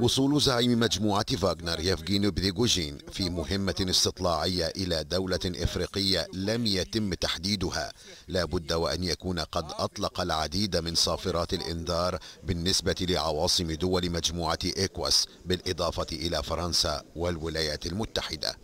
وصول زعيم مجموعة فاغنر يفغين بريغوجين في مهمة استطلاعية إلى دولة إفريقية لم يتم تحديدها لا بد وأن يكون قد أطلق العديد من صافرات الإنذار بالنسبة لعواصم دول مجموعة إيكواس بالإضافة إلى فرنسا والولايات المتحدة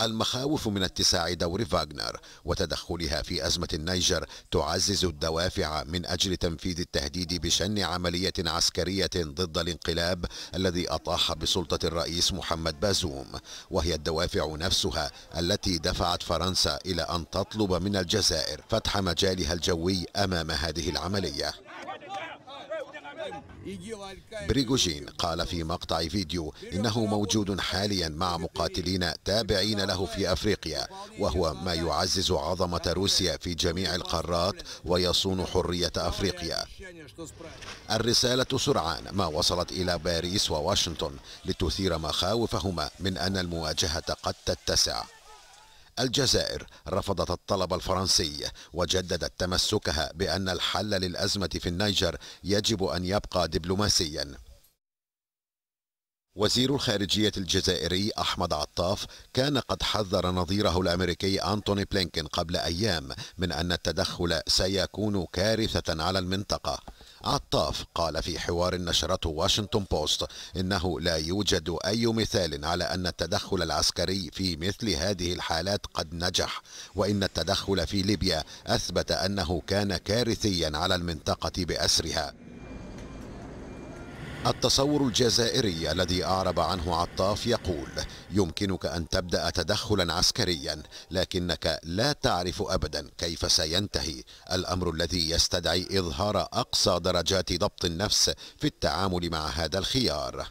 المخاوف من اتساع دور فاغنر وتدخلها في أزمة النيجر تعزز الدوافع من أجل تنفيذ التهديد بشن عملية عسكرية ضد الانقلاب الذي أطاح بسلطة الرئيس محمد بازوم وهي الدوافع نفسها التي دفعت فرنسا إلى أن تطلب من الجزائر فتح مجالها الجوي أمام هذه العملية بريغوجين قال في مقطع فيديو إنه موجود حاليا مع مقاتلين تابعين له في أفريقيا وهو ما يعزز عظمة روسيا في جميع القارات ويصون حرية أفريقيا الرسالة سرعان ما وصلت إلى باريس وواشنطن لتثير مخاوفهما من أن المواجهة قد تتسع الجزائر رفضت الطلب الفرنسي وجددت تمسكها بأن الحل للأزمة في النيجر يجب أن يبقى دبلوماسيا وزير الخارجية الجزائري أحمد عطاف كان قد حذر نظيره الأمريكي أنتوني بلينكن قبل أيام من أن التدخل سيكون كارثة على المنطقة عطاف قال في حوار نشرته واشنطن بوست إنه لا يوجد أي مثال على أن التدخل العسكري في مثل هذه الحالات قد نجح وإن التدخل في ليبيا أثبت أنه كان كارثيا على المنطقة بأسرها التصور الجزائري الذي أعرب عنه عطاف يقول يمكنك أن تبدأ تدخلا عسكريا لكنك لا تعرف أبدا كيف سينتهي الأمر الذي يستدعي إظهار أقصى درجات ضبط النفس في التعامل مع هذا الخيار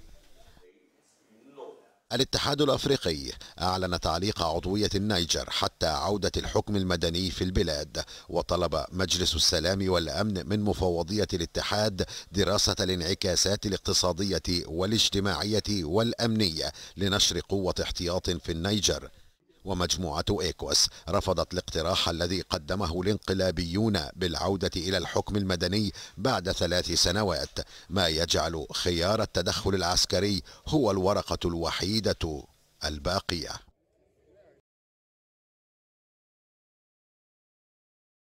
الاتحاد الافريقي اعلن تعليق عضويه النيجر حتى عوده الحكم المدني في البلاد وطلب مجلس السلام والامن من مفوضيه الاتحاد دراسه الانعكاسات الاقتصاديه والاجتماعيه والامنيه لنشر قوه احتياط في النيجر ومجموعة إيكوس رفضت الاقتراح الذي قدمه الانقلابيون بالعودة إلى الحكم المدني بعد ثلاث سنوات ما يجعل خيار التدخل العسكري هو الورقة الوحيدة الباقية